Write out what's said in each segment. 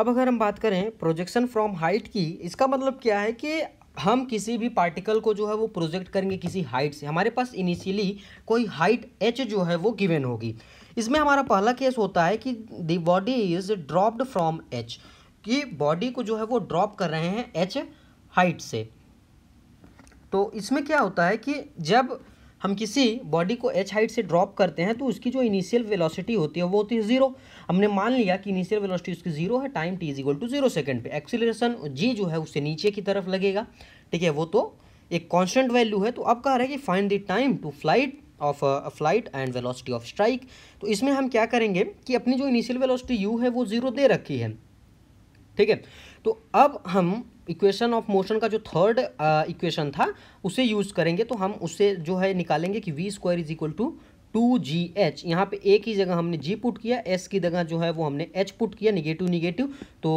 अब अगर हम बात करें प्रोजेक्शन फ्रॉम हाइट की इसका मतलब क्या है कि हम किसी भी पार्टिकल को जो है वो प्रोजेक्ट करेंगे किसी हाइट से हमारे पास इनिशियली कोई हाइट एच जो है वो गिवेन होगी इसमें हमारा पहला केस होता है कि the body is dropped from H कि बॉडी को जो है वो ड्रॉप कर रहे हैं एच हाइट से तो इसमें क्या होता है कि जब हम किसी बॉडी को एच हाइट से ड्रॉप करते हैं तो उसकी जो इनिशियल वेलोसिटी होती है वो होती है जीरो हमने मान लिया कि इनिशियल वेलोसिटी उसकी जीरो है time T is equal to zero second पे एक्सीलरेशन जी जो है उससे नीचे की तरफ लगेगा ठीक है वो तो एक कॉन्स्टेंट वैल्यू है तो अब कह रहे हैं कि find the time to flight of flight and velocity of strike तो इसमें हम क्या करेंगे कि अपनी जो इनिशियल वेलोसिटी यू है वो जीरो दे रखी है ठीक है तो अब हम इक्वेशन ऑफ मोशन का जो थर्ड इक्वेशन uh, था उसे यूज़ करेंगे तो हम उससे जो है निकालेंगे कि V square is equal to two G H यहाँ पे एक ही जगह हमने जी पुट किया एस की जगह जो है वो हमने एच पुट किया निगेटिव निगेटिव तो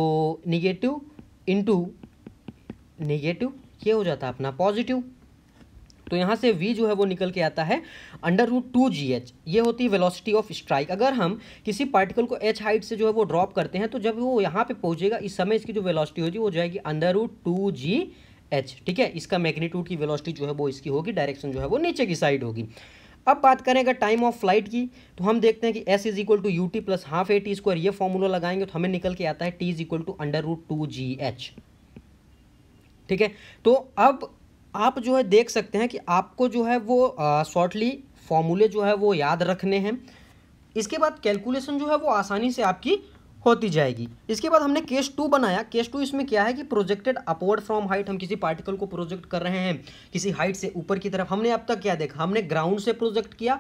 निगेटिव इंटू निगेटिव ये हो जाता है अपना पॉजिटिव तो यहाँ से v जो है वो निकल के आता है under root two G H ये होती है वेलोसिटी ऑफ स्ट्राइक अगर हम किसी पार्टिकल को एच हाइट से जो है वो ड्रॉप करते हैं तो जब वो यहाँ पे पहुँचेगा इस समय इसकी जो वेलोसिटी होगी वो जाएगी under root two G H ठीक है इसका मैग्नीट्यूड की वेलोसिटी जो है वो इसकी होगी डायरेक्शन जो है वो नीचे की साइड होगी अब बात करें अगर टाइम ऑफ फ्लाइट की तो हम देखते हैं कि s is equal to U T plus half A T square ये फॉर्मूला लगाएंगे तो हमें निकल के आता है t is equal to under root two G H ठीक है तो अब आप जो है देख सकते हैं कि आपको जो है वो शॉर्टली फॉर्मूले जो है वो याद रखने हैं इसके बाद कैलकुलेशन जो है वो आसानी से आपकी होती जाएगी इसके बाद हमने केस टू बनाया केस टू इसमें क्या है कि प्रोजेक्टेड अपवर्ड फ्रॉम हाइट हम किसी पार्टिकल को प्रोजेक्ट कर रहे हैं किसी हाइट से ऊपर की तरफ हमने अब तक क्या देखा हमने ग्राउंड से प्रोजेक्ट किया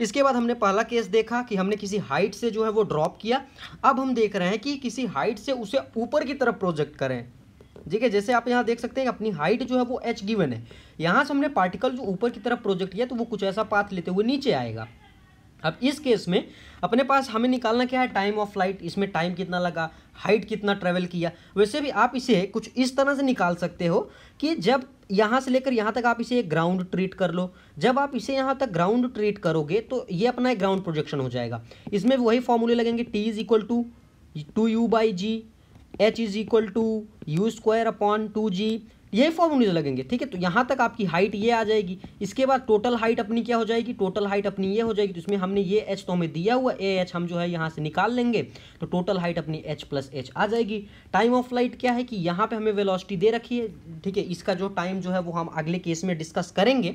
इसके बाद हमने पहला केस देखा कि हमने किसी हाइट से जो है वो ड्रॉप किया अब हम देख रहे हैं कि किसी हाइट से उसे ऊपर की तरफ प्रोजेक्ट करें ठीक है जैसे आप यहाँ देख सकते हैं अपनी हाइट जो है वो एच गिवन है यहाँ से हमने पार्टिकल जो ऊपर की तरफ प्रोजेक्ट किया तो वो कुछ ऐसा पाथ लेते हुए नीचे आएगा अब इस केस में अपने पास हमें निकालना क्या है टाइम ऑफ फ्लाइट इसमें टाइम कितना लगा हाइट कितना ट्रेवल किया वैसे भी आप इसे कुछ इस तरह से निकाल सकते हो कि जब यहाँ से लेकर यहाँ तक आप इसे ग्राउंड ट्रीट कर लो जब आप इसे यहाँ तक ग्राउंड ट्रीट करोगे तो ये अपना एक ग्राउंड प्रोजेक्शन हो जाएगा इसमें वही फॉर्मूले लगेंगे T is equal to two you by G H is equal to you square upon two जी ये फॉर्मूलेज लगेंगे ठीक है तो यहाँ तक आपकी हाइट ये आ जाएगी इसके बाद टोटल हाइट अपनी क्या हो जाएगी टोटल हाइट अपनी ये हो जाएगी तो इसमें हमने ये एच तो हमें दिया हुआ ए एच हम जो है यहाँ से निकाल लेंगे तो टोटल हाइट अपनी एच प्लस एच आ जाएगी टाइम ऑफ फ्लाइट क्या है कि यहाँ पे हमें वेलोसिटी दे रखी है ठीक है इसका जो टाइम जो है वो हम अगले केस में डिस्कस करेंगे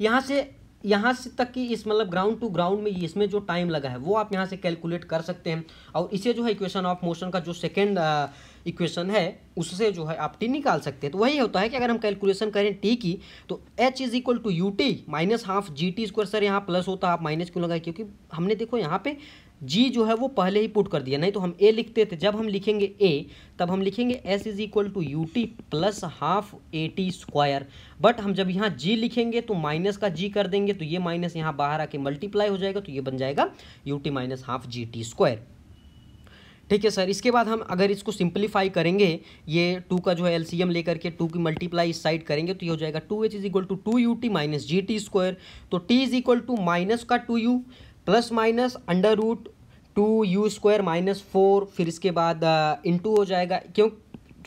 यहाँ से यहाँ से तक कि इस मतलब ग्राउंड टू ग्राउंड में इसमें जो टाइम लगा है वो आप यहाँ से कैलकुलेट कर सकते हैं और इसे जो है इक्वेशन ऑफ मोशन का जो सेकेंड इक्वेशन है उससे जो है आप टी निकाल सकते हैं तो वही होता है कि अगर हम कैलकुलेशन करें टी की तो H is equal to U T minus half G T square sir यहाँ प्लस होता है आप माइनस क्यों लगाए क्योंकि हमने देखो यहाँ पे जी जो है वो पहले ही पुट कर दिया नहीं तो हम ए लिखते थे जब हम लिखेंगे ए तब हम लिखेंगे S is equal to U T plus half A T square but हम जब यहाँ जी लिखेंगे तो माइनस का जी कर देंगे तो ये माइनस यहाँ बाहर आके मल्टीप्लाई हो जाएगा तो ये बन जाएगा U T minus half G T square ठीक है सर इसके बाद हम अगर इसको सिंप्लीफाई करेंगे ये टू का जो है एलसीएम लेकर के टू की मल्टीप्लाई इस साइड करेंगे तो ये हो जाएगा two H is equal to two U T minus G T square तो T is equal to minus का two U plus minus under root two you square minus four फिर इसके बाद इंटू हो जाएगा क्यों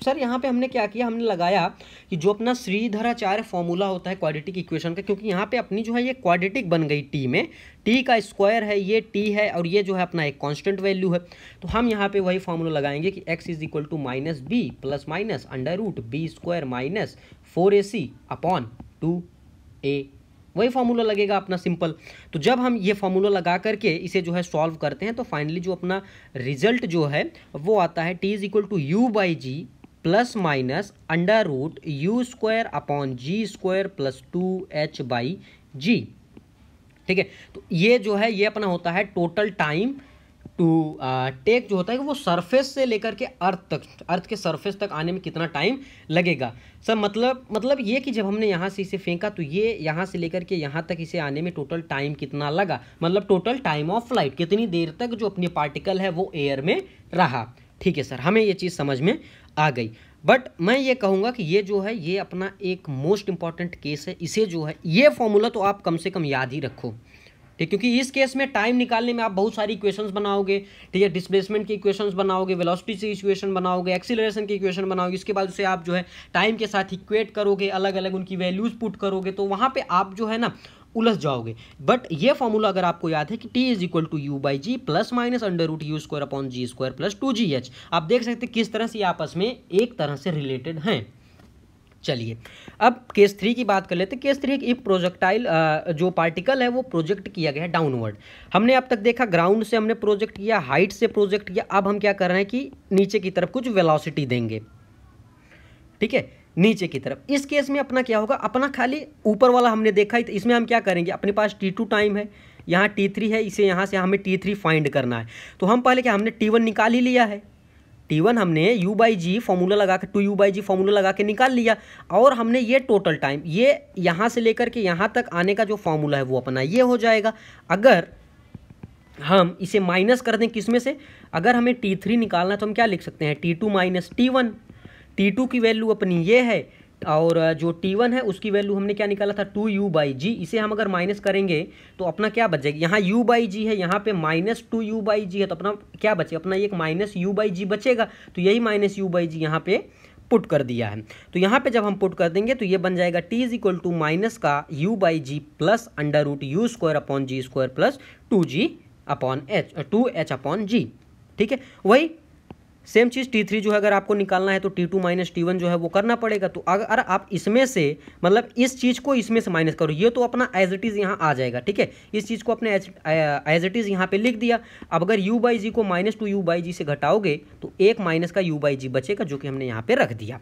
सर यहाँ पे हमने क्या किया हमने लगाया कि जो अपना श्रीधराचार्य फॉर्मूला होता है क्वाड्रेटिक इक्वेशन का क्योंकि यहाँ पे अपनी जो है ये क्वाड्रेटिक बन गई टी में टी का स्क्वायर है ये टी है और ये जो है अपना एक कांस्टेंट वैल्यू है तो हम यहाँ पे वही फॉर्मूला लगाएंगे कि X is equal to minus B plus minus under root B square minus four A C upon two A वही फॉर्मूला लगेगा अपना सिंपल तो जब हम ये फॉर्मूला लगा करके इसे जो है सॉल्व करते हैं तो फाइनली जो अपना रिजल्ट जो है वो आता है T is equal to you by G plus minus under root you square upon ji square plus two H by G ठीक है तो ये जो है ये अपना होता है टोटल टाइम टू टेक जो होता है वो सरफेस से लेकर के अर्थ तक अर्थ के सरफेस तक आने में कितना टाइम लगेगा सर मतलब मतलब ये कि जब हमने यहाँ से इसे फेंका तो ये यहाँ से लेकर के यहाँ तक इसे आने में टोटल टाइम कितना लगा मतलब टोटल टाइम ऑफ फ्लाइट कितनी देर तक जो अपने पार्टिकल है वो एयर में रहा ठीक है सर हमें ये चीज़ समझ में आ गई बट मैं ये कहूँगा कि ये जो है ये अपना एक मोस्ट इम्पॉर्टेंट केस है इसे जो है ये फॉर्मूला तो आप कम से कम याद ही रखो ठीक क्योंकि इस केस में टाइम निकालने में आप बहुत सारी इक्वेशंस बनाओगे ठीक है डिस्प्लेसमेंट की इक्वेशंस बनाओगे वेलोसिटी की इक्वेशन बनाओगे एक्सीलरेशन की इक्वेशन बनाओगे इसके बाद उसे आप जो है टाइम के साथ इक्वेट करोगे अलग अलग उनकी वैल्यूज़ पुट करोगे तो वहाँ पर आप जो है ना उलझ जाओगे बट ये फॉर्मूला अगर आपको याद है कि T is equal to you by G plus minus under root you square upon ji square plus two G H आप देख सकते किस तरह से आपस में एक तरह से रिलेटेड हैं चलिए अब केस थ्री की बात कर लेते हैं केस थ्री एक प्रोजेक्टाइल जो पार्टिकल है वो प्रोजेक्ट किया गया है डाउनवर्ड हमने अब तक देखा ग्राउंड से हमने प्रोजेक्ट किया हाइट से प्रोजेक्ट किया अब हम क्या कर रहे हैं कि नीचे की तरफ कुछ वेलोसिटी देंगे ठीक है नीचे की तरफ इस केस में अपना क्या होगा अपना खाली ऊपर वाला हमने देखा ही तो इसमें हम क्या करेंगे अपने पास टी टू टाइम है यहाँ टी थ्री है इसे यहाँ से हमें टी थ्री फाइंड करना है तो हम पहले क्या हमने टी वन निकाल ही लिया है टी वन हमने यू बाई जी फॉर्मूला लगा के two you by G formula लगा के निकाल लिया और हमने ये टोटल टाइम ये यहाँ से लेकर के यहाँ तक आने का जो फॉर्मूला है वो अपना ये हो जाएगा अगर हम इसे माइनस कर दें किसमें से अगर हमें टी थ्री निकालना है तो हम क्या लिख सकते हैं T two minus T one T two की वैल्यू अपनी ये है और जो टी वन है उसकी वैल्यू हमने क्या निकाला था टू यू बाई जी इसे हम अगर माइनस करेंगे तो अपना क्या बच जाएगा यहाँ यू बाई जी है यहाँ पे minus two you by G है तो अपना क्या बचेगा अपना एक माइनस यू बाई जी बचेगा तो यही माइनस यू बाई जी यहाँ पे पुट कर दिया है तो यहाँ पे जब हम पुट कर देंगे तो ये बन जाएगा t is equal to minus का u by G plus under root you square upon ji square plus two G upon H two H upon G ठीक है वही सेम चीज़ टी थ्री जो है अगर आपको निकालना है तो T two minus T one जो है वो करना पड़ेगा तो अगर आप इसमें से मतलब इस चीज़ को इसमें से माइनस करो ये तो अपना एज इट इज़ यहाँ आ जाएगा ठीक है इस चीज़ को अपने एज इट इज़ यहाँ पे लिख दिया अब अगर यू बाई जी को minus two you by g से घटाओगे तो एक माइनस का यू बाई जी बचेगा जो कि हमने यहाँ पर रख दिया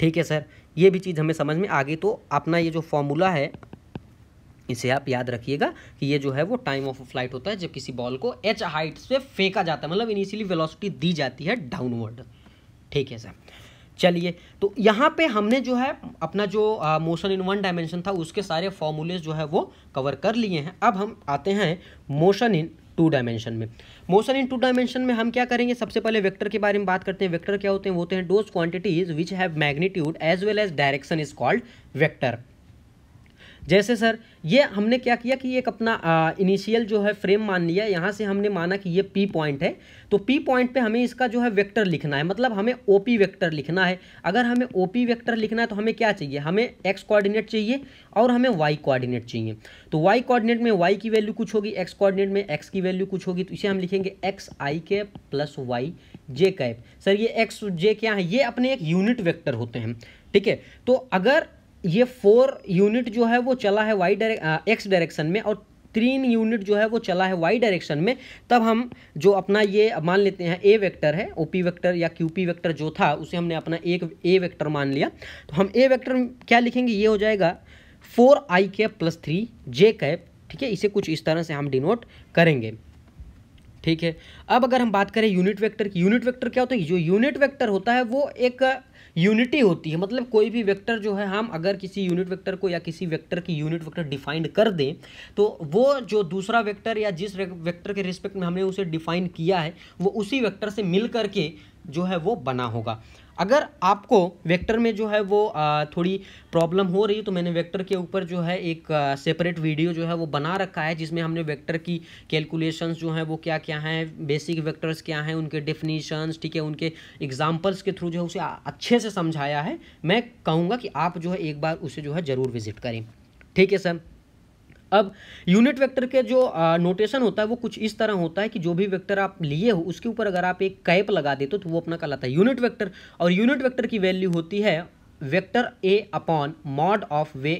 ठीक है सर ये भी चीज़ हमें समझ में आ गई तो अपना ये जो फॉर्मूला है इसे आप याद रखिएगा कि ये जो है वो टाइम ऑफ फ्लाइट होता है जब किसी बॉल को एच हाइट से फेंका जाता है मतलब इनिशियली वेलोसिटी दी जाती है डाउनवर्ड ठीक है सर चलिए तो यहाँ पे हमने जो है अपना जो मोशन इन वन डायमेंशन था उसके सारे फॉर्मूले जो है वो कवर कर लिए हैं अब हम आते हैं मोशन इन टू डायमेंशन में मोशन इन टू डायमेंशन में हम क्या करेंगे सबसे पहले वेक्टर के बारे में बात करते हैं वेक्टर क्या होते हैं वो होते हैं those quantities which have magnitude as well as direction is called vector जैसे सर ये हमने क्या किया कि एक अपना इनिशियल जो है फ्रेम मान लिया यहाँ से हमने माना कि ये पी पॉइंट है तो पी पॉइंट पे हमें इसका जो है वेक्टर लिखना है मतलब हमें ओ पी वेक्टर लिखना है अगर हमें ओ पी वेक्टर लिखना है तो हमें क्या चाहिए हमें एक्स कोऑर्डिनेट चाहिए और हमें वाई कोऑर्डिनेट चाहिए तो वाई कोऑर्डिनेट में वाई की वैल्यू कुछ होगी एक्स कोऑर्डिनेट में एक्स की वैल्यू कुछ होगी तो इसे हम लिखेंगे x i cap plus y j cap sir ये एक्स जे क्या है ये अपने एक यूनिट वेक्टर होते हैं ठीक है तो अगर ये फोर यूनिट जो है वो चला है वाई डायरेक्ट एक्स डायरेक्शन में और तीन यूनिट जो है वो चला है वाई डायरेक्शन में तब हम जो अपना ये मान लेते हैं ए वेक्टर है ओ पी वैक्टर या क्यू पी वैक्टर जो था उसे हमने अपना एक ए वेक्टर मान लिया तो हम ए वेक्टर क्या लिखेंगे ये हो जाएगा four i cap plus three j cap ठीक है इसे कुछ इस तरह से हम डिनोट करेंगे ठीक है अब अगर हम बात करें यूनिट वेक्टर की यूनिट वेक्टर क्या होता है जो यूनिट वेक्टर होता है वो एक यूनिटी होती है मतलब कोई भी वेक्टर जो है हम अगर किसी यूनिट वेक्टर को या किसी वेक्टर की यूनिट वेक्टर डिफाइंड कर दें तो वो जो दूसरा वेक्टर या जिस वेक्टर के रिस्पेक्ट में हमने उसे डिफाइन किया है वो उसी वेक्टर से मिल करके जो है वो बना होगा अगर आपको वेक्टर में जो है वो थोड़ी प्रॉब्लम हो रही तो मैंने वेक्टर के ऊपर जो है एक सेपरेट वीडियो जो है वो बना रखा है जिसमें हमने वेक्टर की कैलकुलेशंस जो हैं वो क्या क्या हैं बेसिक वेक्टर्स क्या हैं उनके डेफिनीशंस ठीक है उनके एग्जाम्पल्स के थ्रू जो है उसे अच्छे से समझाया है मैं कहूँगा कि आप जो है एक बार उसे जो है ज़रूर विजिट करें ठीक है सर अब यूनिट वेक्टर के जो नोटेशन होता है वो कुछ इस तरह होता है कि जो भी वेक्टर आप लिए हो उसके ऊपर अगर आप एक कैप लगा देते हो तो वो अपना कहलाता है यूनिट वेक्टर और यूनिट वेक्टर की वैल्यू होती है vector A upon mod of वे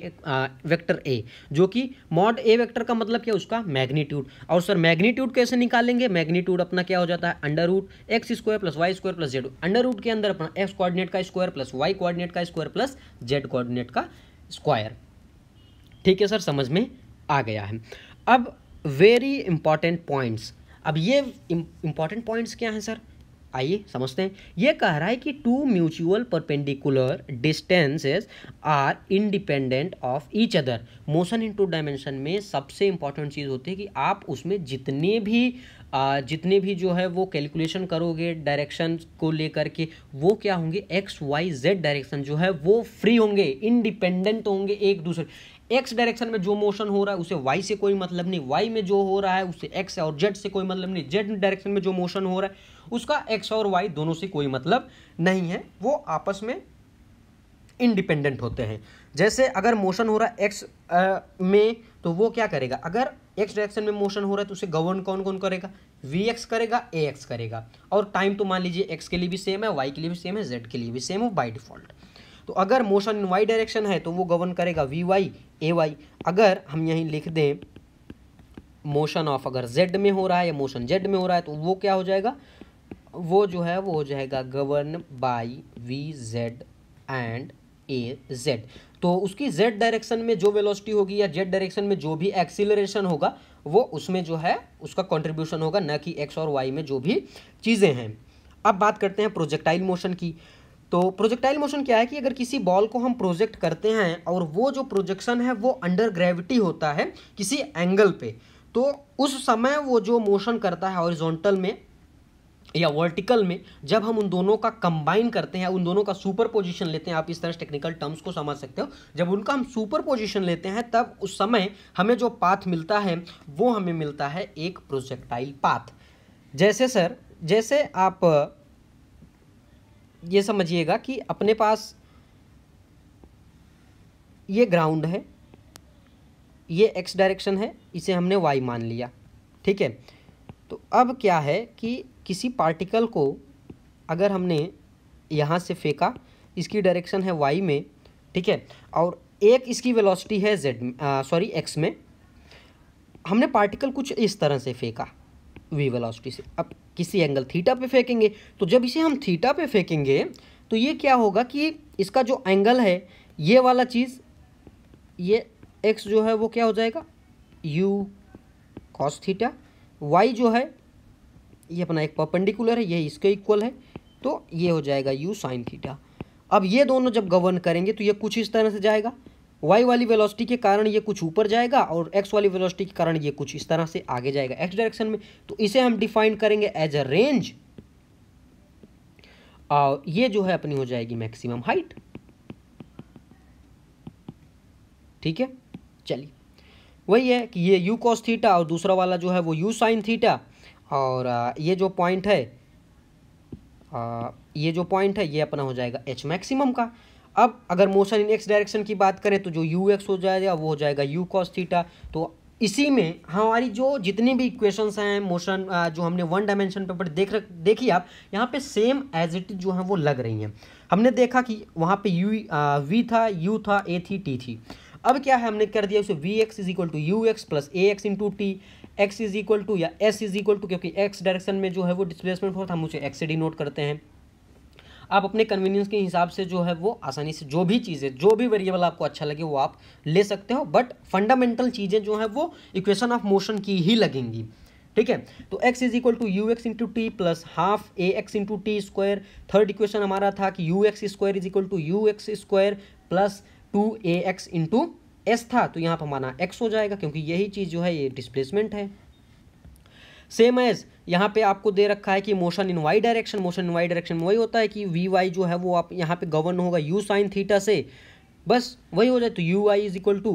वेक्टर ए जो कि मॉड ए वेक्टर का मतलब क्या उसका मैग्नीट्यूड और सर मैग्नीट्यूड कैसे निकालेंगे मैग्नीट्यूड अपना क्या हो जाता है under root x square plus y square plus z under root के अंदर अपना एक्स कोऑर्डिनेट का स्क्वायर प्लस वाई कोऑर्डिनेट का स्क्वायर प्लस जेड कोऑर्डिनेट का स्क्वायर ठीक है सर समझ में आ गया है अब वेरी इंपॉर्टेंट पॉइंट्स अब ये इंपॉर्टेंट पॉइंट्स क्या हैं सर आइए समझते हैं ये कह रहा है कि two mutual perpendicular distances are independent of each other motion in two dimension में सबसे इंपॉर्टेंट चीज़ होती है कि आप उसमें जितने भी आ, जितने भी जो है वो कैलकुलेशन करोगे डायरेक्शन को लेकर के वो क्या होंगे एक्स वाई जेड डायरेक्शन जो है वो फ्री होंगे इंडिपेंडेंट होंगे एक दूसरे एक्स डायरेक्शन में जो मोशन हो रहा है उसे वाई से कोई मतलब नहीं वाई में जो हो रहा है उसे एक्स और जेड से कोई मतलब नहीं जेड डायरेक्शन में जो मोशन हो रहा है उसका एक्स और वाई दोनों से कोई मतलब नहीं है वो आपस में इंडिपेंडेंट होते हैं जैसे अगर मोशन हो रहा है एक्स में तो वो क्या करेगा अगर एक्स डायरेक्शन में मोशन हो रहा है तो उसे गवर्न कौन कौन करेगा वी एक्स करेगा ए एक्स करेगा और टाइम तो मान लीजिए एक्स के लिए भी सेम है वाई के लिए भी सेम है जेड के लिए भी सेम हो बाई डिफॉल्ट तो अगर मोशन इन वाई डायरेक्शन है तो वो गवर्न करेगा वी वाई ए वाई अगर हम यहीं लिख दें मोशन ऑफ अगर जेड में हो रहा है या मोशन जेड में हो रहा है तो वो क्या हो जाएगा वो जो है वो हो जाएगा govern by v z and a z तो उसकी जेड डायरेक्शन में जो वेलोसिटी होगी या जेड डायरेक्शन में जो भी एक्सीलरेशन होगा वो उसमें जो है उसका कंट्रीब्यूशन होगा न कि एक्स और वाई में जो भी चीज़ें हैं अब बात करते हैं प्रोजेक्टाइल मोशन की तो प्रोजेक्टाइल मोशन क्या है कि अगर किसी बॉल को हम प्रोजेक्ट करते हैं और वो जो प्रोजेक्शन है वो अंडर ग्रेविटी होता है किसी एंगल पे तो उस समय वो जो मोशन करता है ऑरिजोंटल में या वर्टिकल में जब हम उन दोनों का कंबाइन करते हैं उन दोनों का सुपर पोजिशन लेते हैं आप इस तरह से टेक्निकल टर्म्स को समझ सकते हो जब उनका हम सुपर पोजिशन लेते हैं तब उस समय हमें जो पाथ मिलता है वो हमें मिलता है एक प्रोजेक्टाइल पाथ जैसे सर जैसे आप ये समझिएगा कि अपने पास ये ग्राउंड है ये एक्स डायरेक्शन है इसे हमने वाई मान लिया ठीक है तो अब क्या है कि किसी पार्टिकल को अगर हमने यहाँ से फेंका इसकी डायरेक्शन है वाई में ठीक है और एक इसकी वेलोसिटी है जेड सॉरी एक्स में हमने पार्टिकल कुछ इस तरह से फेंका वी वेलोसिटी से अब किसी एंगल थीटा पे फेंकेंगे तो जब इसे हम थीटा पे फेंकेंगे तो ये क्या होगा कि इसका जो एंगल है ये वाला चीज़ ये एक्स जो है वो क्या हो जाएगा यू कॉस थीटा वाई जो है ये अपना एक परपेंडिकुलर है ये इसके इक्वल है तो ये हो जाएगा यू साइन थीटा अब ये दोनों जब गवर्न करेंगे तो ये कुछ इस तरह से जाएगा y वाली वेलोसिटी के कारण ये कुछ ऊपर जाएगा और एक्स वाली वेलोसिटी के कारण ये कुछ इस तरह से आगे जाएगा एक्स डायरेक्शन में तो इसे हम डिफाइन करेंगे एज अ रेंज और ये जो है अपनी हो जाएगी मैक्सिमम हाइट ठीक है चलिए वही है कि ये यू cos थीटा और दूसरा वाला जो है वो यू साइन थीटा और ये जो पॉइंट है ये जो पॉइंट है ये अपना हो जाएगा एच मैक्सिमम का अब अगर मोशन इन एक्स डायरेक्शन की बात करें तो जो यू एक्स हो जाएगा वो हो जाएगा यू कॉस थीटा तो इसी में हमारी जो जितनी भी इक्वेशंस हैं मोशन जो हमने वन डायमेंशन पर देख रख देखिए आप यहाँ पे सेम एज इट जो है वो लग रही हैं हमने देखा कि वहाँ पे यू वी था यू था ए थी टी थी अब क्या है हमने कर दिया उसे v x is equal to u x plus a x into t x is equal to या एस इज इक्वल टू क्योंकि एक्स डायरेक्शन में जो है वो डिस्प्लेसमेंट हो हम उसे एक्स से डिनोट करते हैं आप अपने कन्वीनियंस के हिसाब से जो है वो आसानी से जो भी चीज़ें जो भी वेरिएबल आपको अच्छा लगे वो आप ले सकते हो बट फंडामेंटल चीज़ें जो है वो इक्वेशन ऑफ मोशन की ही लगेंगी ठीक है तो x is equal to u x into t plus half a x into t square third equation हमारा था कि u x square is equal to u x square plus two a x into s था तो यहाँ पर हमारा x हो जाएगा क्योंकि यही चीज़ जो है ये डिस्प्लेसमेंट है सेम एज यहाँ पे आपको दे रखा है कि motion in y direction motion in y direction में वही होता है कि वी वाई जो है वो आप यहाँ पे गवर्न होगा यू साइन थीटा से बस वही हो जाए तो u y is equal to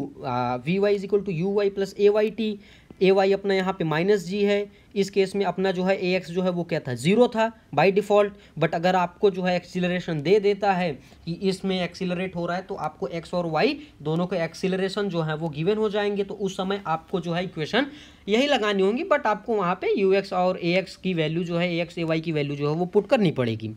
v y is equal to u y plus a y t a y अपना यहाँ पे माइनस जी है इस केस में अपना जो है ए एक्स जो है वो क्या था जीरो था बाय डिफ़ॉल्ट बट अगर आपको जो है एक्सीलरेशन दे देता है कि इसमें एक्सीलरेट हो रहा है तो आपको एक्स और वाई दोनों के एक्सीलरेशन जो है वो गिवन हो जाएंगे तो उस समय आपको जो है इक्वेशन यही लगानी होगी बट आपको वहाँ पर यू एक्स और ए एक्स की वैल्यू जो है ए एक्स ए वाई की वैल्यू जो है वो पुट करनी पड़ेगी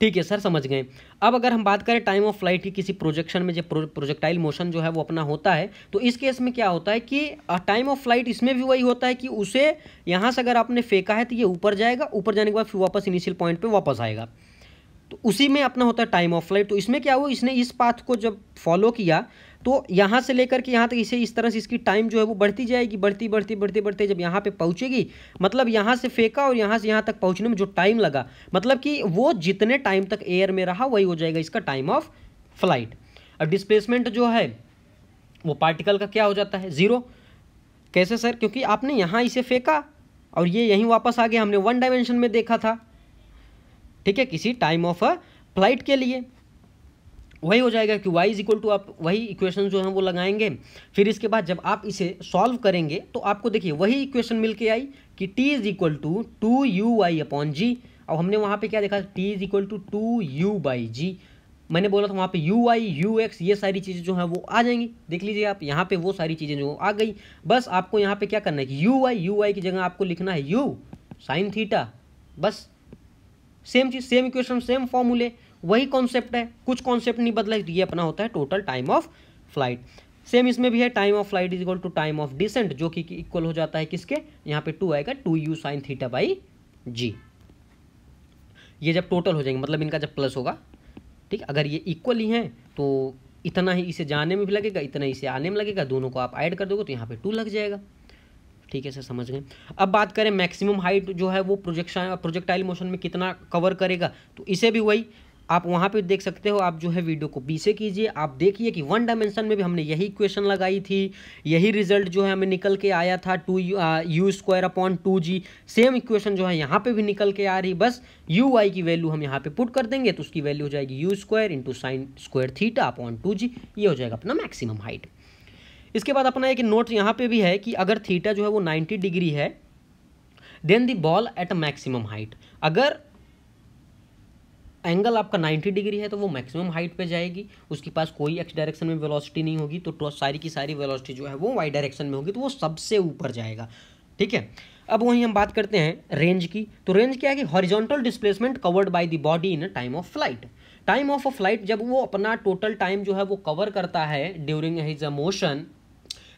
ठीक है सर समझ गए अब अगर हम बात करें टाइम ऑफ फ्लाइट की किसी प्रोजेक्शन में जो प्रोजेक्टाइल मोशन जो है वो अपना होता है तो इस केस में क्या होता है कि टाइम ऑफ फ्लाइट इसमें भी वही होता है कि उसे यहाँ से अगर आपने फेंका है तो ये ऊपर जाएगा ऊपर जाने के बाद फिर वापस इनिशियल पॉइंट पर वापस आएगा तो उसी में अपना होता है टाइम ऑफ फ्लाइट तो इसमें क्या हुआ इसने इस पाथ को जब फॉलो किया तो यहाँ से लेकर के यहाँ तक इसे इस तरह से इसकी टाइम जो है वो बढ़ती जाएगी बढ़ती बढ़ती बढ़ती बढ़ते जब यहाँ पे पहुँचेगी मतलब यहाँ से फेंका और यहाँ से यहाँ तक पहुँचने में जो टाइम लगा मतलब कि वो जितने टाइम तक एयर में रहा वही हो जाएगा इसका टाइम ऑफ फ्लाइट और डिस्प्लेसमेंट जो है वो पार्टिकल का क्या हो जाता है ज़ीरो कैसे सर क्योंकि आपने यहाँ इसे फेंका और ये यहीं वापस आ गया हमने वन डायमेंशन में देखा था ठीक है किसी टाइम ऑफ फ्लाइट के लिए वही हो जाएगा कि y इज इक्वल टू आप वही इक्वेशन जो है वो लगाएंगे फिर इसके बाद जब आप इसे सॉल्व करेंगे तो आपको देखिए वही इक्वेशन मिल के आई कि t is equal to two u y upon g अब हमने वहाँ पे क्या देखा t is equal to two you by g मैंने बोला था वहाँ पे यू आई यू एक्स ये सारी चीज़ें जो हैं वो आ जाएंगी देख लीजिए आप यहाँ पे वो सारी चीज़ें जो आ गई बस आपको यहाँ पे क्या करना है कि यू आई यू आई की जगह आपको लिखना है यू साइन थीटा बस सेम चीज़ सेम इक्वेशन सेम फॉर्मूले वही कॉन्सेप्ट है कुछ कॉन्सेप्ट नहीं बदला ये अपना होता है total time of flight same इसमें भी है time of flight is equal to time of descent जो कि इक्वल हो जाता है किसके यहाँ पे टू आएगा two u sine theta by g ये जब टोटल हो जाएंगे मतलब इनका जब प्लस होगा ठीक अगर ये इक्वल ही हैं तो इतना ही इसे जाने में भी लगेगा इतना ही इसे आने में लगेगा दोनों को आप ऐड कर दोगे तो यहाँ पे टू लग जाएगा ठीक है सर समझ गए अब बात करें मैक्सिमम हाइट जो है वो प्रोजेक्शन प्रोजेक्टाइल मोशन में कितना कवर करेगा तो इसे भी वही आप वहाँ पे देख सकते हो आप जो है वीडियो को पीछे कीजिए आप देखिए कि वन डायमेंशन में भी हमने यही इक्वेशन लगाई थी यही रिजल्ट जो है हमें निकल के आया था two you square upon two g same equation जो है यहाँ पे भी निकल के आ रही बस यू आई की वैल्यू हम यहाँ पे पुट कर देंगे तो उसकी वैल्यू हो जाएगी u square into sine square theta upon two जी ये हो जाएगा अपना मैक्सिमम हाइट इसके बाद अपना एक नोट यहाँ पे भी है कि अगर थीटा जो है वो नाइन्टी डिग्री है then the ball at a maximum height अगर एंगल आपका 90 डिग्री है तो वो मैक्सिमम हाइट पे जाएगी उसके पास कोई एक्स डायरेक्शन में वेलोसिटी नहीं होगी तो सारी की सारी वेलोसिटी जो है वो वाई डायरेक्शन में होगी तो वो सबसे ऊपर जाएगा ठीक है अब वहीं हम बात करते हैं रेंज की तो रेंज क्या है कि horizontal displacement covered by the body in time of flight time of a flight जब वो अपना टोटल टाइम जो है वो कवर करता है ड्यूरिंग हिज अ मोशन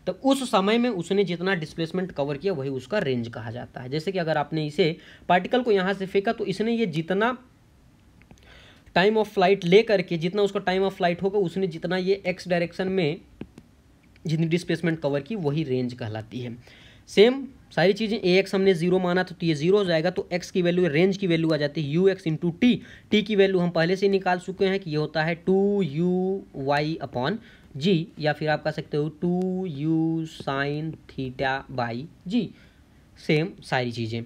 तो उस समय में उसने जितना डिस्प्लेसमेंट कवर किया वही उसका रेंज कहा जाता है जैसे कि अगर आपने इसे पार्टिकल को यहाँ से फेंका तो इसने ये जितना टाइम ऑफ फ्लाइट ले करके जितना उसका टाइम ऑफ फ्लाइट होगा उसने जितना ये एक्स डायरेक्शन में जितनी डिस्प्लेसमेंट कवर की वही रेंज कहलाती है सेम सारी चीज़ें ए एक्स हमने जीरो माना था तो ये जीरो हो जाएगा तो एक्स की वैल्यू रेंज की वैल्यू आ जाती है u x into t t की वैल्यू हम पहले से ही निकाल चुके हैं कि ये होता है two u y upon g या फिर आप कह सकते हो two u sine theta by g same सारी चीज़ें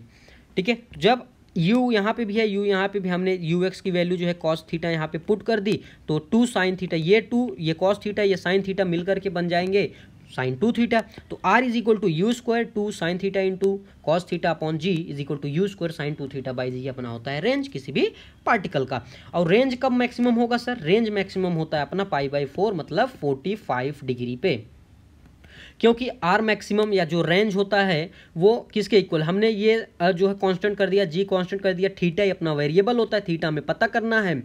ठीक है जब यू यहाँ पे भी है यू यहाँ पे भी हमने यू एक्स की वैल्यू जो है कॉस थीटा यहाँ पे पुट कर दी तो टू साइन थीटा ये टू ये कॉस थीटा ये साइन थीटा मिल करके बन जाएंगे साइन टू थीटा तो R is equal to you square two sine theta into cos theta upon g is equal to you square sine two theta by g अपना होता है range किसी भी पार्टिकल का और रेंज कब maximum होगा सर रेंज मैक्सिमम होता है अपना पाई बाई फोर मतलब फोर्टी फाइव डिग्री पे क्योंकि आर मैक्सिमम या जो रेंज होता है वो किसके इक्वल हमने ये जो है कांस्टेंट कर दिया जी कांस्टेंट कर दिया थीटा ही अपना वेरिएबल होता है थीटा हमें पता करना है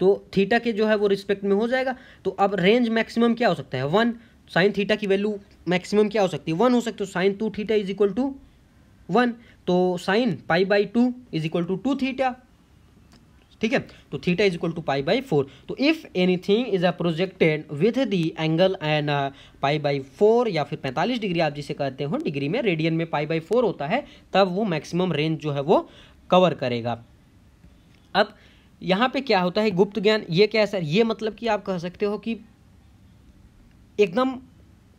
तो थीटा के जो है वो रिस्पेक्ट में हो जाएगा तो अब रेंज मैक्सिमम क्या हो सकता है वन साइन थीटा की वैल्यू मैक्सिमम क्या हो सकती है वन हो सकती है sine two theta is equal to one तो sine pi by two is equal to two theta ठीक है तो theta is equal to pi by four तो if anything is a projected with the angle an pi by four या फिर पैंतालीस degree आप जिसे कहते हो डिग्री में रेडियन में पाई बाई फोर होता है तब वो मैक्सिमम रेंज जो है वो कवर करेगा अब यहाँ पे क्या होता है गुप्त ज्ञान ये क्या है सर ये मतलब कि आप कह सकते हो कि एकदम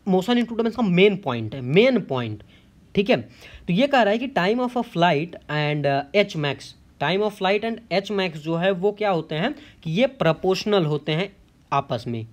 मोशन इंटूटमेंस का मेन पॉइंट है मेन पॉइंट ठीक है तो ये कह रहा है कि time of a flight and h max time of flight and h max जो है वो क्या होते हैं कि ये प्रपोर्शनल होते हैं आपस में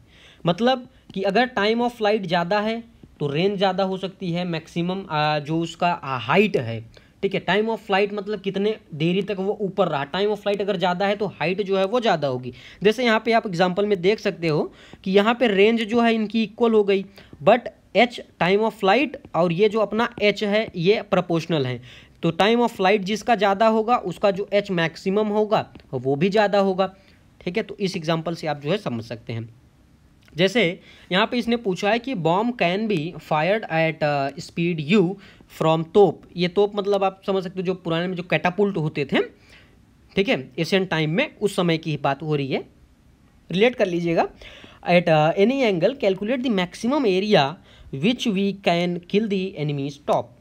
मतलब कि अगर टाइम ऑफ फ्लाइट ज़्यादा है तो रेंज ज़्यादा हो सकती है मैक्सिमम जो उसका हाइट है ठीक है टाइम ऑफ फ्लाइट मतलब कितने देरी तक वो ऊपर रहा टाइम ऑफ फ्लाइट अगर ज़्यादा है तो हाइट जो है वो ज़्यादा होगी जैसे यहाँ पे आप एग्जांपल में देख सकते हो कि यहाँ पे रेंज जो है इनकी इक्वल हो गई but h time of flight और ये जो अपना एच है ये प्रपोर्शनल है तो टाइम ऑफ फ्लाइट जिसका ज़्यादा होगा उसका जो एच मैक्सिमम होगा वो भी ज़्यादा होगा ठीक है तो इस एग्जाम्पल से आप जो है समझ सकते हैं जैसे यहाँ पे इसने पूछा है कि bomb can be fired at speed u from तोप ये तोप मतलब आप समझ सकते हो जो पुराने में जो कैटापुल्ट होते थे ठीक है एशियन टाइम में उस समय की बात हो रही है रिलेट कर लीजिएगा at any angle calculate the maximum area which we can kill the enemies टॉप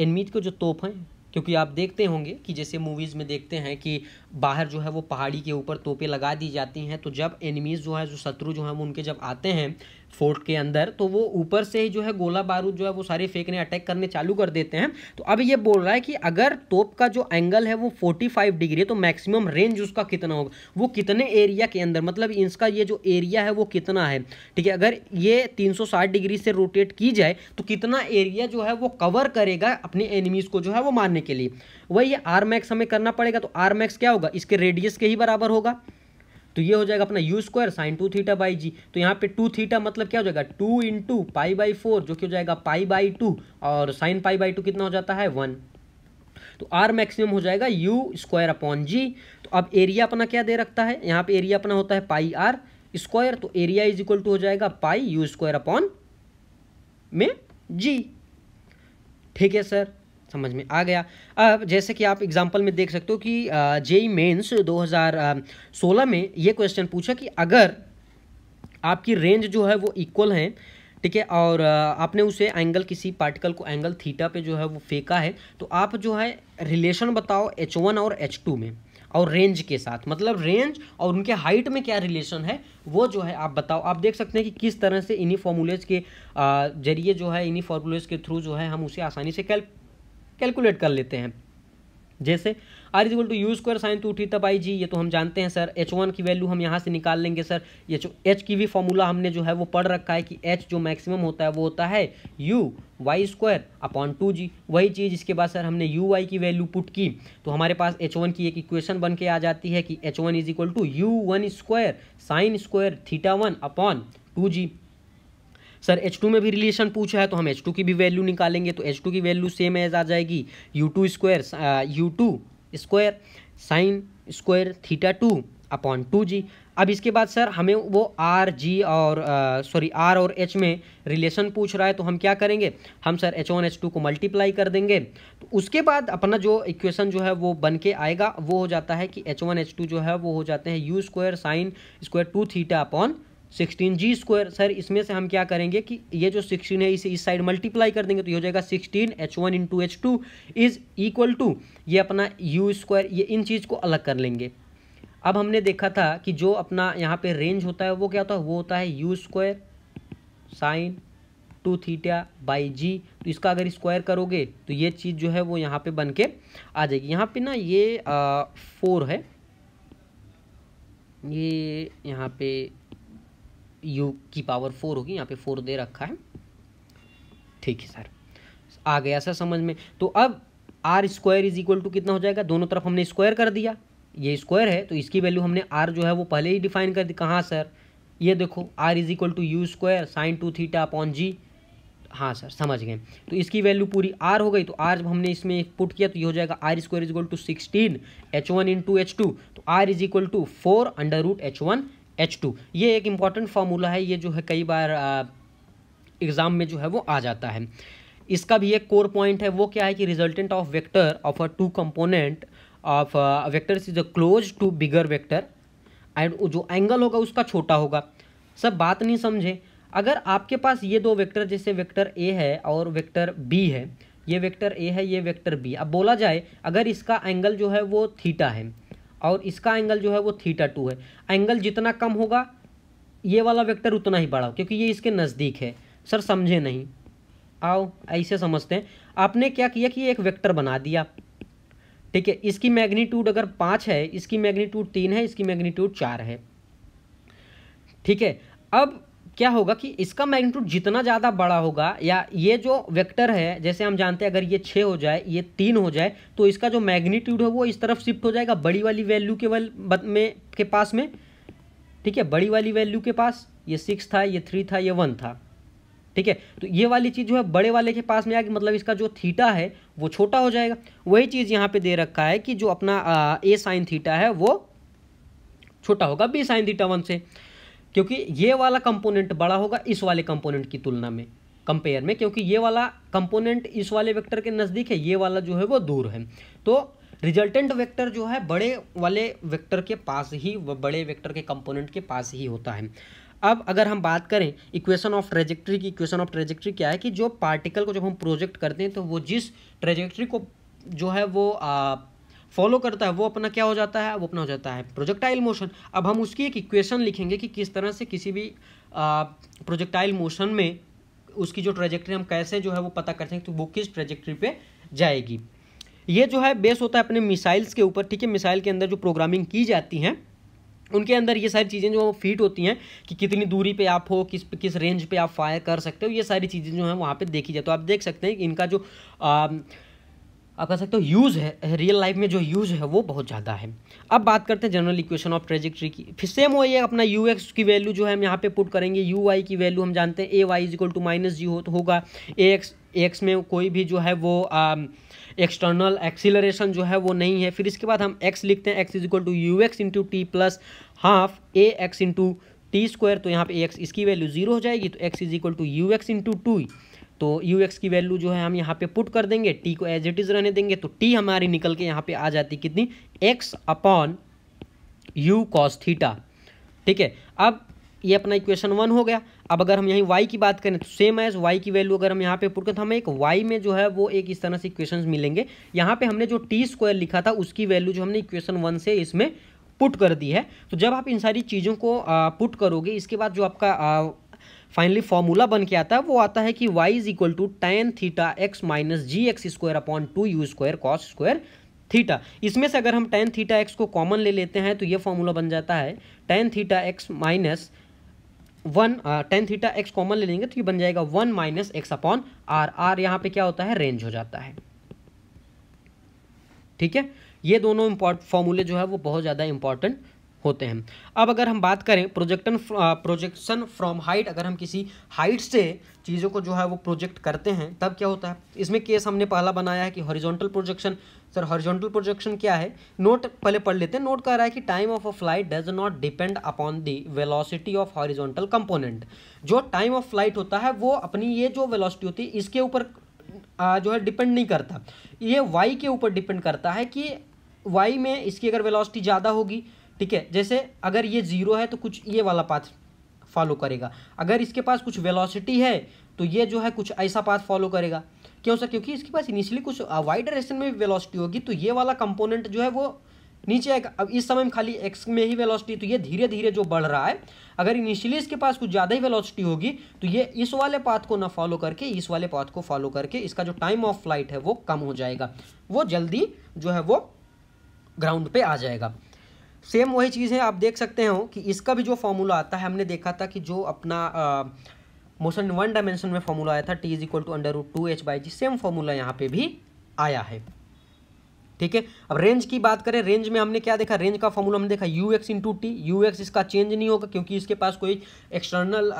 एनमीज को जो तोप हैं क्योंकि आप देखते होंगे कि जैसे मूवीज़ में देखते हैं कि बाहर जो है वो पहाड़ी के ऊपर तोपें लगा दी जाती हैं तो जब एनिमीज़ जो है जो शत्रु जो हैं वो उनके जब आते हैं फोर्ट के अंदर तो वो ऊपर से ही जो है गोला बारूद जो है वो सारे फेंकने अटैक करने चालू कर देते हैं तो अब ये बोल रहा है कि अगर तोप का जो एंगल है वो 45 डिग्री है तो मैक्सिमम रेंज उसका कितना होगा वो कितने एरिया के अंदर मतलब इसका ये जो एरिया है वो कितना है ठीक है अगर ये 360 डिग्री से रोटेट की जाए तो कितना एरिया जो है वो कवर करेगा अपने एनिमीज़ को जो है वो मारने के लिए वही आर मैक्स हमें करना पड़ेगा तो आर मैक्स क्या होगा इसके रेडियस के ही बराबर होगा तो ये हो जाएगा अपना u square sine two theta by g तो यहाँ पे टू थीटा मतलब क्या हो जाएगा two into pi by four जो कि हो जाएगा पाई बाई टू और साइन पाई बाई टू कितना हो जाता है वन तो आर मैक्सिमम हो जाएगा यू स्क्वायर अपॉन जी तो अब एरिया अपना क्या दे रखता है यहाँ पे एरिया अपना होता है पाई आर स्क्वायर तो एरिया इज इक्वल टू हो जाएगा पाई यू स्क्वायर अपॉन में जी ठीक है सर समझ में आ गया अब जैसे कि आप एग्जांपल में देख सकते हो कि जेई मेंस 2016 में ये क्वेश्चन पूछा कि अगर आपकी रेंज जो है वो इक्वल है ठीक है और आपने उसे एंगल किसी पार्टिकल को एंगल थीटा पे जो है वो फेंका है तो आप जो है रिलेशन बताओ एच वन और एच टू में और रेंज के साथ मतलब रेंज और उनके हाइट में क्या रिलेशन है वो जो है आप बताओ आप देख सकते हैं कि किस तरह से इन्हीं फॉर्मूलेज के जरिए जो है इन्हीं फॉर्मूलेज के थ्रू जो है हम उसे आसानी से कैल कैलकुलेट कर लेते हैं जैसे R is equal to you square sine two तब आई जी ये तो हम जानते हैं सर एच वन की वैल्यू हम यहाँ से निकाल लेंगे सर ये जो एच की भी फॉर्मूला हमने जो है वो पढ़ रखा है कि एच जो मैक्सिमम होता है वो होता है u y square upon two g वही चीज़ इसके बाद सर हमने यू वाई की वैल्यू पुट की तो हमारे पास एच वन की एक इक्वेशन बन के आ जाती है कि h one is equal to u one square sine square theta one upon two g sir h two में भी रिलेशन पूछा है तो हम एच टू की भी वैल्यू निकालेंगे तो एच टू की वैल्यू सेम एज आ जाएगी u two square u two square sine square theta two upon two g अब इसके बाद सर हमें वो आर जी और सॉरी uh, आर और एच में रिलेशन पूछ रहा है तो हम क्या करेंगे हम sir h one h two को मल्टीप्लाई कर देंगे तो उसके बाद अपना जो इक्वेशन जो है वो बन के आएगा वो हो जाता है कि एच वन एच टू जो है वो हो जाते हैं u square sine square two theta upon sixteen g square sir इसमें से हम क्या करेंगे कि ये जो सिक्सटीन है इसे इस साइड मल्टीप्लाई कर देंगे तो ये हो जाएगा sixteen h one into h two is equal to ये अपना यू स्क्वायर ये इन चीज़ को अलग कर लेंगे अब हमने देखा था कि जो अपना यहाँ पे रेंज होता है वो क्या होता है वो होता है u square sine two theta by g तो इसका अगर स्क्वायर करोगे तो ये चीज़ जो है वो यहाँ पर बन के आ जाएगी यहाँ पर ना ये फोर है ये यहाँ पे यू की पावर फोर होगी यहाँ पे फोर दे रखा है ठीक है सर आ गया सर समझ में तो अब R square is equal to कितना हो जाएगा दोनों तरफ हमने स्क्वायर कर दिया ये स्क्वायर है तो इसकी वैल्यू हमने आर जो है वो पहले ही डिफाइन कर दी कहाँ सर ये देखो R is equal to you square sine two theta upon g हाँ सर समझ गए तो इसकी वैल्यू पूरी आर हो गई तो आर जब हमने इसमें पुट किया तो ये हो जाएगा R square is equal to sixteen h one into h two तो R is equal to four under root h one h two ये एक इम्पॉर्टेंट फार्मूला है ये जो है कई बार एग्ज़ाम में जो है वो आ जाता है इसका भी एक कोर पॉइंट है वो क्या है कि resultant of vector of a two component of vector is a close to bigger vector and जो एंगल होगा उसका छोटा होगा सब बात नहीं समझे अगर आपके पास ये दो वेक्टर जैसे वेक्टर ए है और वेक्टर बी है ये वेक्टर ए है ये वेक्टर बी अब बोला जाए अगर इसका एंगल जो है वो थीटा है और इसका एंगल जो है वो थीटा टू है एंगल जितना कम होगा ये वाला वेक्टर उतना ही बड़ा हो क्योंकि ये इसके नज़दीक है सर समझे नहीं आओ ऐसे समझते हैं आपने क्या किया कि एक वेक्टर बना दिया ठीक है इसकी मैग्नीट्यूड अगर पाँच है इसकी मैग्नीट्यूड तीन है इसकी मैग्नीट्यूड चार है ठीक है अब क्या होगा कि इसका मैग्नीट्यूड जितना ज़्यादा बड़ा होगा या ये जो वेक्टर है जैसे हम जानते हैं अगर ये छः हो जाए ये तीन हो जाए तो इसका जो मैग्नीट्यूड है वो इस तरफ शिफ्ट हो जाएगा बड़ी वाली वैल्यू के वल में के पास में ठीक है बड़ी वाली वैल्यू के पास ये सिक्स था ये थ्री था ये वन था ठीक है तो ये वाली चीज़ जो है बड़े वाले के पास में आएगी मतलब इसका जो थीटा है वो छोटा हो जाएगा वही चीज़ यहाँ पे दे रखा है कि जो अपना ए साइन थीटा है वो छोटा होगा बी साइन थीटा वन से क्योंकि ये वाला कंपोनेंट बड़ा होगा इस वाले कंपोनेंट की तुलना में कंपेयर में क्योंकि ये वाला कंपोनेंट इस वाले वेक्टर के नज़दीक है ये वाला जो है वो दूर है तो रिजल्टेंट वेक्टर जो है बड़े वाले वेक्टर के पास ही बड़े वेक्टर के कंपोनेंट के पास ही होता है अब अगर हम बात करें इक्वेशन ऑफ ट्रेजेक्ट्री की इक्वेशन ऑफ ट्रेजेक्ट्री क्या है कि जो पार्टिकल को जब हम प्रोजेक्ट करते हैं तो वो जिस ट्रेजेक्ट्री को जो है वो आ, फॉलो करता है वो अपना क्या हो जाता है वो अपना हो जाता है प्रोजेक्टाइल मोशन अब हम उसकी एक इक्वेशन लिखेंगे कि किस तरह से किसी भी प्रोजेक्टाइल मोशन में उसकी जो ट्रेजेक्ट्री हम कैसे जो है वो पता करते हैं तो वो किस ट्रेजेक्ट्री पे जाएगी ये जो है बेस होता है अपने मिसाइल्स के ऊपर ठीक है मिसाइल के अंदर जो प्रोग्रामिंग की जाती हैं उनके अंदर ये सारी चीज़ें जो फिट होती हैं कि कितनी दूरी पे आप हो किस किस रेंज पे आप फायर कर सकते हो ये सारी चीज़ें जो हैं वहाँ पे देखी जाए तो आप देख सकते हैं कि इनका जो आ, आप कह सकते हो यूज़ है रियल लाइफ में जो यूज़ है वो बहुत ज़्यादा है अब बात करते हैं जनरल इक्वेशन ऑफ ट्रेजिक्ट्री की फिर सेम वही है अपना यू एक्स की वैल्यू जो है हम यहाँ पे पुट करेंगे यू वाई की वैल्यू हम जानते हैं a y is equal to minus g हो तो होगा ए एक्स एक्स में कोई भी जो है वो एक्सटर्नल um, एक्सीलरेशन जो है वो नहीं है फिर इसके बाद हम एक्स लिखते हैं x is equal to u x into t plus half a x into t square तो यहाँ पे एक्स इसकी वैल्यू जीरो हो जाएगी तो x is equal to u x into two तो यू एक्स की वैल्यू जो है हम यहाँ पे पुट कर देंगे टी को एज इट इज़ रहने देंगे तो टी हमारी निकल के यहाँ पे आ जाती कितनी x upon u cos theta ठीक है अब ये अपना इक्वेशन वन हो गया अब अगर हम यहीं वाई की बात करें तो सेम एज वाई की वैल्यू अगर हम यहाँ पे पुट करें तो हमें एक वाई में जो है वो एक इस तरह से इक्वेशन मिलेंगे यहाँ पे हमने जो टी स्क्वायर लिखा था उसकी वैल्यू जो हमने इक्वेशन वन से इसमें पुट कर दी है तो जब आप इन सारी चीज़ों को पुट करोगे इसके बाद जो आपका फाइनली फॉर्मूला बन के आता है वो आता है कि y is equal to tan theta x minus g x square upon two you square cos square theta इसमें से अगर हम टेन थीटा एक्स को कॉमन ले लेते हैं तो ये फॉर्मूला बन जाता है tan theta x minus one tan theta x common ले लेंगे तो ये बन जाएगा one minus x upon R R यहाँ पे क्या होता है रेंज हो जाता है ठीक है ये दोनों इम्पॉर्ट फॉर्मूले जो है वो बहुत ज़्यादा इंपॉर्टेंट होते हैं अब अगर हम बात करें प्रोजेक्टन प्रोजेक्शन फ्रॉम हाइट अगर हम किसी हाइट से चीज़ों को जो है वो प्रोजेक्ट करते हैं तब क्या होता है इसमें केस हमने पहला बनाया है कि horizontal projection sir horizontal projection क्या है नोट पहले पढ़ लेते हैं नोट कह रहा है कि time of a flight does not depend upon the velocity of horizontal component जो टाइम ऑफ फ्लाइट होता है वो अपनी ये जो वेलोसिटी होती है इसके ऊपर uh, जो है डिपेंड नहीं करता ये वाई के ऊपर डिपेंड करता है कि वाई में इसकी अगर वेलोसिटी ज़्यादा होगी ठीक है जैसे अगर ये ज़ीरो है तो कुछ ये वाला पाथ फॉलो करेगा अगर इसके पास कुछ वेलोसिटी है तो ये जो है कुछ ऐसा पाथ फॉलो करेगा क्यों सर क्योंकि इसके पास इनिशियली कुछ वाइड डायरेक्शन में भी वेलोसिटी होगी तो ये वाला कंपोनेंट जो है वो नीचे आएगा अब इस समय में खाली एक्स में ही वेलोसिटी तो ये धीरे धीरे जो बढ़ रहा है अगर इनिशियली इसके पास कुछ ज़्यादा ही वेलोसिटी होगी तो ये इस वाले पाथ को ना फॉलो करके इस वाले पाथ को फॉलो करके इसका जो टाइम ऑफ फ्लाइट है वो कम हो जाएगा वो जल्दी जो है वो ग्राउंड पे आ जाएगा सेम वही चीज़ है आप देख सकते हो कि इसका भी जो फॉर्मूला आता है हमने देखा था कि जो अपना मोशन वन डायमेंशन में फॉर्मूला आया था t is equal to under root two H by g same formula यहाँ पे भी आया है ठीक है अब रेंज की बात करें रेंज में हमने क्या देखा रेंज का फॉर्मूला हमने देखा u x into t u x इसका चेंज नहीं होगा क्योंकि इसके पास कोई एक्सटर्नल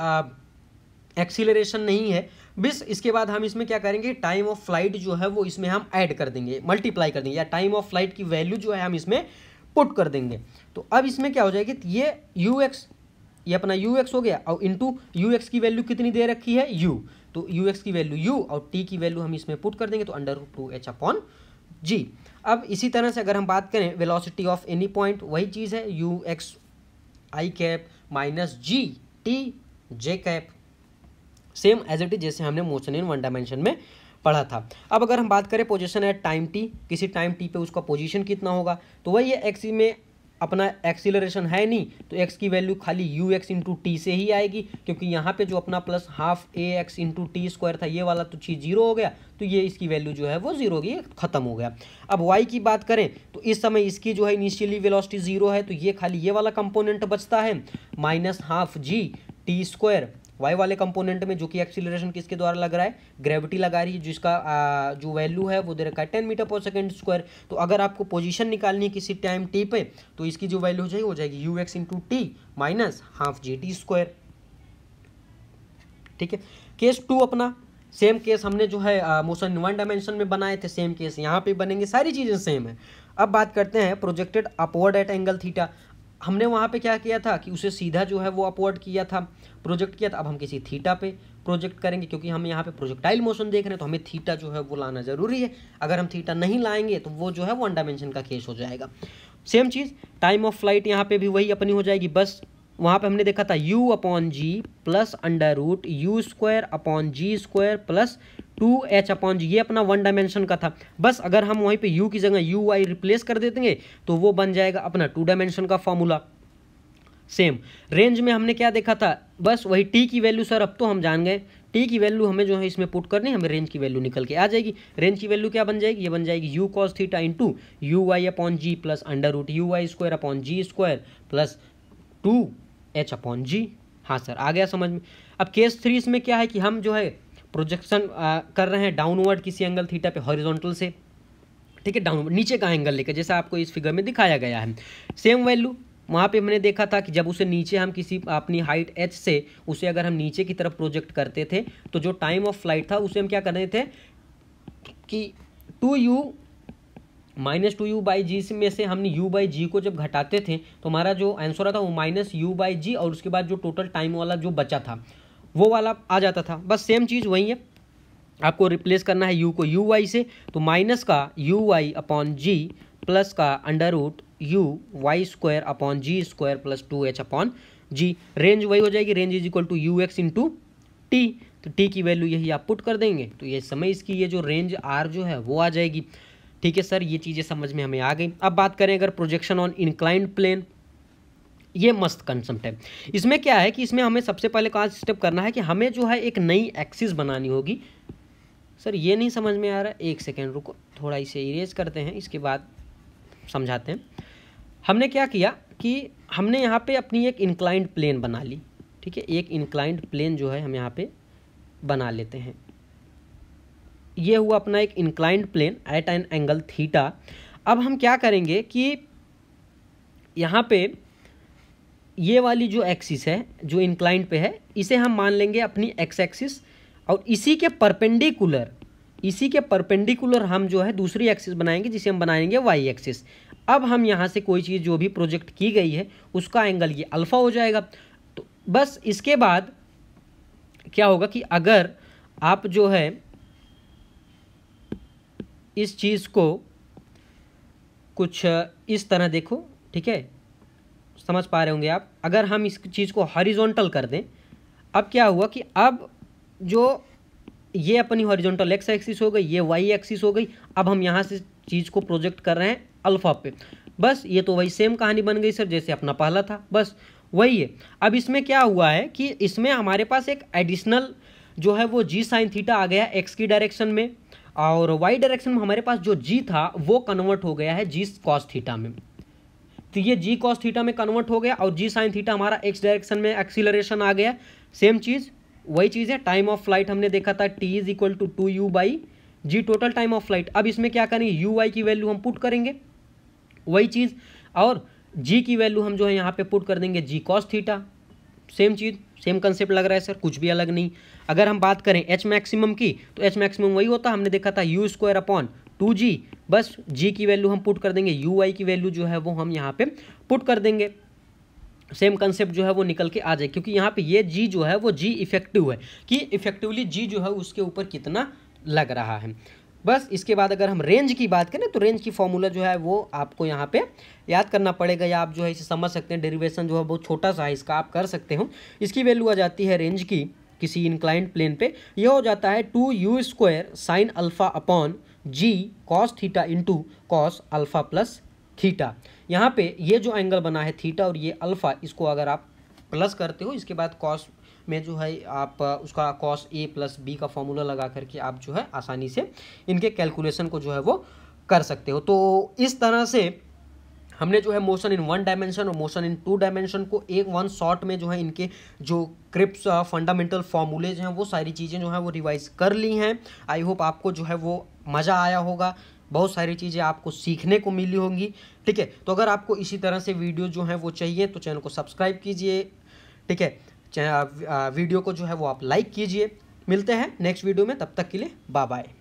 एक्सीलरेशन नहीं है बस इसके बाद हम इसमें क्या करेंगे टाइम ऑफ फ्लाइट जो है वो इसमें हम ऐड कर देंगे मल्टीप्लाई कर देंगे या टाइम ऑफ फ्लाइट की वैल्यू जो है हम इसमें पुट कर देंगे तो अब इसमें क्या हो जाएगी तो ये यू एक्स ये अपना यू एक्स हो गया और इंटू यू एक्स की वैल्यू कितनी दे रखी है यू तो यू एक्स की वैल्यू यू और टी की वैल्यू हम इसमें पुट कर देंगे तो under two H upon g अब इसी तरह से अगर हम बात करें वेलोसिटी ऑफ एनी पॉइंट वही चीज़ है u x i cap minus ji t j cap same as it is जैसे हमने मोशन इन वन डायमेंशन में पढ़ा था अब अगर हम बात करें पोजिशन है टाइम टी किसी टाइम टी पे उसका पोजिशन कितना होगा तो वही एक्सी एक्स में अपना एक्सीलरेशन है नहीं तो एक्स की वैल्यू खाली यू एक्स इंटू टी से ही आएगी क्योंकि यहाँ पे जो अपना plus half a x into t square था ये वाला तो चीज़ जीरो हो गया तो ये इसकी वैल्यू जो है वो जीरो होगी खत्म हो गया अब वाई की बात करें तो इस समय इसकी जो है इनिशियली वेलोसिटी जीरो है तो ये खाली ये वाला कंपोनेंट बचता है minus half G T square y वाले कंपोनेंट में जो कि एक्सीलरेशन किसके द्वारा लग रहा है ग्रेविटी लगा रही है जिसका जो वैल्यू है वो दे रखा है ten metre per second square तो अगर आपको पोजीशन निकालनी है किसी टाइम टी पे तो इसकी जो वैल्यू हो जाएगी हो जाएगी u x into t minus half G T square ठीक है केस टू अपना सेम केस हमने जो है मोशन वन डायमेंशन में बनाए थे सेम केस यहाँ पे बनेंगे सारी चीज़ें सेम है अब बात करते हैं projected upward at angle theta हमने वहाँ पे क्या किया था कि उसे सीधा जो है वो अपवर्ड किया था प्रोजेक्ट किया था अब हम किसी थीटा पे प्रोजेक्ट करेंगे क्योंकि हम यहाँ पे प्रोजेक्टाइल मोशन देख रहे हैं तो हमें थीटा जो है वो लाना ज़रूरी है अगर हम थीटा नहीं लाएंगे तो वो जो है वन डायमेंशन का केस हो जाएगा सेम चीज़ टाइम ऑफ फ्लाइट यहाँ पे भी वही अपनी हो जाएगी बस वहाँ पर हमने देखा था u upon g plus under root you square upon ji square plus two H upon g ये अपना वन डायमेंशन का था बस अगर हम वहीं पे यू की जगह यू वाई रिप्लेस कर देंगे तो वो बन जाएगा अपना टू डायमेंशन का फॉर्मूला सेम रेंज में हमने क्या देखा था बस वही टी की वैल्यू सर अब तो हम जान गए टी की वैल्यू हमें जो है इसमें पुट करनी हमें रेंज की वैल्यू निकल के आ जाएगी रेंज की वैल्यू क्या बन जाएगी ये बन जाएगी u cos theta into u y upon g plus under root u y square upon जी square plus two H upon g हाँ सर आ गया समझ में अब केस थ्री इसमें क्या है कि हम जो है प्रोजेक्शन कर रहे हैं डाउनवर्ड किसी एंगल थीटा पे हॉरिजॉन्टल से ठीक है डाउनवर्ड नीचे का एंगल लेकर जैसा आपको इस फिगर में दिखाया गया है सेम वैल्यू वहाँ पे हमने देखा था कि जब उसे नीचे हम किसी अपनी हाइट एच से उसे अगर हम नीचे की तरफ प्रोजेक्ट करते थे तो जो टाइम ऑफ फ्लाइट था उसे हम क्या कर रहे थे कि two u minus two you by g में से हमने यू बाई जी को जब घटाते थे तो हमारा जो आंसर आता वो माइनस यू बाई जी और उसके बाद जो टोटल टाइम वाला जो बचा था वो वाला आ जाता था बस सेम चीज़ वही है आपको रिप्लेस करना है यू को यू वाई से तो माइनस का u y upon g plus का under root u y square upon जी square plus two H upon g range वही हो जाएगी range is equal to u x into t तो t की value यही आप पुट कर देंगे तो ये समय इसकी ये जो रेंज आर जो है वो आ जाएगी ठीक है सर ये चीज़ें समझ में हमें आ गई अब बात करें अगर प्रोजेक्शन ऑन इंक्लाइंड प्लेन ये मस्त कंसेप्ट है इसमें क्या है कि इसमें हमें सबसे पहले कहा स्टेप करना है कि हमें जो है एक नई एक्सिस बनानी होगी सर ये नहीं समझ में आ रहा एक सेकेंड रुको थोड़ा इसे इरेज करते हैं इसके बाद समझाते हैं हमने क्या किया कि हमने यहाँ पे अपनी एक इंक्लाइंड प्लेन बना ली ठीक है एक इंक्लाइंड प्लेन जो है हम यहाँ पे बना लेते हैं ये हुआ अपना एक inclined plane at an angle theta अब हम क्या करेंगे कि यहाँ पे ये वाली जो एक्सिस है जो इंक्लाइंड पे है इसे हम मान लेंगे अपनी एक्स एक्सिस और इसी के परपेंडिकुलर इसी के परपेंडिकुलर हम जो है दूसरी एक्सिस बनाएंगे जिसे हम बनाएंगे वाई एक्सिस अब हम यहाँ से कोई चीज़ जो भी प्रोजेक्ट की गई है उसका एंगल ये अल्फ़ा हो जाएगा तो बस इसके बाद क्या होगा कि अगर आप जो है इस चीज़ को कुछ इस तरह देखो ठीक है समझ पा रहे होंगे आप अगर हम इस चीज़ को हॉरिजॉन्टल कर दें अब क्या हुआ कि अब जो ये अपनी हॉरिजॉन्टल एक्स एक्सिस हो गई ये वाई एक्सिस हो गई अब हम यहाँ से चीज़ को प्रोजेक्ट कर रहे हैं अल्फ़ा पे बस ये तो वही सेम कहानी बन गई सर जैसे अपना पहला था बस वही है अब इसमें क्या हुआ है कि इसमें हमारे पास एक एडिशनल जो है वो जी साइन थीटा आ गया एक्स की डायरेक्शन में और वाई डायरेक्शन में हमारे पास जो जी था वो कन्वर्ट हो गया है जी कॉस थीटा में तो ये जी कॉस थीटा में कन्वर्ट हो गया और जी साइन थीटा हमारा एक्स डायरेक्शन में एक्सीलरेशन आ गया सेम चीज़ वही चीज़ है टाइम ऑफ फ्लाइट हमने देखा था t is equal to two you by g total time of flight अब इसमें क्या करेंगे यू वाई की वैल्यू हम पुट करेंगे वही चीज़ और जी की वैल्यू हम जो है यहाँ पे पुट कर देंगे जी कॉस थीटा सेम चीज़ सेम कंसेप्ट लग रहा है सर कुछ भी अलग नहीं अगर हम बात करें एच मैक्सिमम की तो एच मैक्सिमम वही होता हमने देखा था U square upon two G बस जी की वैल्यू हम पुट कर देंगे यू आई की वैल्यू जो है वो हम यहाँ पे पुट कर देंगे सेम कंसेप्ट जो है वो निकल के आ जाए क्योंकि यहाँ पे ये जी जो है वो जी इफेक्टिव है कि इफेक्टिवली जी जो है उसके ऊपर कितना लग रहा है बस इसके बाद अगर हम रेंज की बात करें तो रेंज की फॉर्मूला जो है वो आपको यहाँ पे याद करना पड़ेगा या आप जो है इसे समझ सकते हैं डेरिवेशन जो है बहुत छोटा सा है इसका आप कर सकते हो इसकी वैल्यू आ जाती है रेंज की किसी इंक्लाइंट प्लेन पे यह हो जाता है two you square sine alpha upon g cos theta into cos alpha plus theta यहाँ पे ये जो एंगल बना है थीटा और ये अल्फ़ा इसको अगर आप प्लस करते हो इसके बाद कॉस में जो है आप उसका कॉस ए प्लस बी का फॉर्मूला लगा करके आप जो है आसानी से इनके कैलकुलेशन को जो है वो कर सकते हो तो इस तरह से हमने जो है मोशन इन वन डायमेंशन और मोशन इन टू डायमेंशन को एक वन शॉट में जो है इनके जो क्रिप्स फंडामेंटल फॉर्मूलेज हैं वो सारी चीज़ें जो हैं वो रिवाइज कर ली हैं आई होप आपको जो है वो मज़ा आया होगा बहुत सारी चीज़ें आपको सीखने को मिली होंगी ठीक है तो अगर आपको इसी तरह से वीडियो जो है वो चाहिए तो चैनल को सब्सक्राइब कीजिए ठीक है वीडियो uh, को जो है वो आप लाइक कीजिए मिलते हैं नेक्स्ट वीडियो में तब तक के लिए बाय बाय